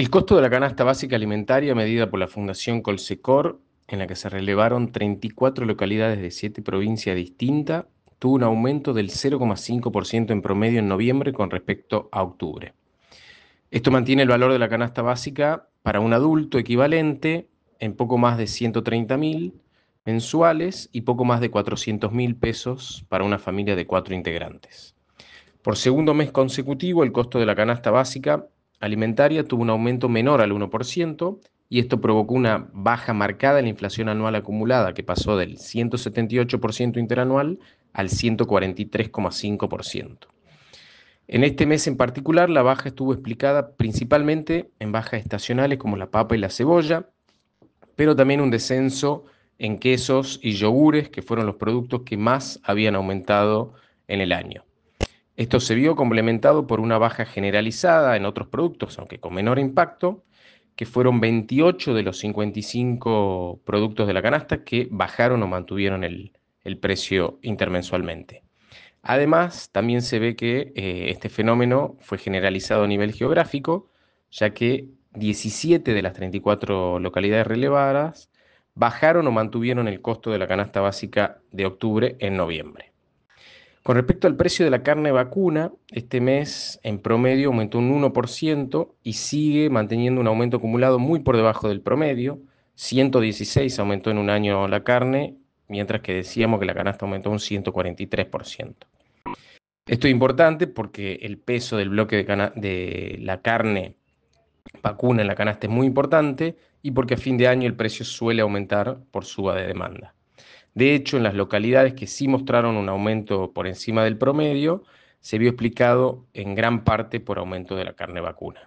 El costo de la canasta básica alimentaria medida por la Fundación Colsecor, en la que se relevaron 34 localidades de 7 provincias distintas, tuvo un aumento del 0,5% en promedio en noviembre con respecto a octubre. Esto mantiene el valor de la canasta básica para un adulto equivalente en poco más de 130 mil mensuales y poco más de 400 mil pesos para una familia de cuatro integrantes. Por segundo mes consecutivo, el costo de la canasta básica alimentaria tuvo un aumento menor al 1% y esto provocó una baja marcada en la inflación anual acumulada, que pasó del 178% interanual al 143,5%. En este mes en particular, la baja estuvo explicada principalmente en bajas estacionales como la papa y la cebolla, pero también un descenso en quesos y yogures, que fueron los productos que más habían aumentado en el año. Esto se vio complementado por una baja generalizada en otros productos, aunque con menor impacto, que fueron 28 de los 55 productos de la canasta que bajaron o mantuvieron el, precio intermensualmente. Además, también se ve que eh, este fenómeno fue generalizado a nivel geográfico, ya que 17 de las 34 localidades relevadas bajaron o mantuvieron el costo de la canasta básica de octubre en noviembre. Con respecto al precio de la carne vacuna, este mes en promedio aumentó un 1% y sigue manteniendo un aumento acumulado muy por debajo del promedio. 116 aumentó en un año la carne, mientras que decíamos que la canasta aumentó un 143%. Esto es importante porque el peso del bloque de, la carne vacuna en la canasta es muy importante y porque a fin de año el precio suele aumentar por suba de demanda. De hecho, en las localidades que sí mostraron un aumento por encima del promedio, se vio explicado en gran parte por aumento de la carne vacuna.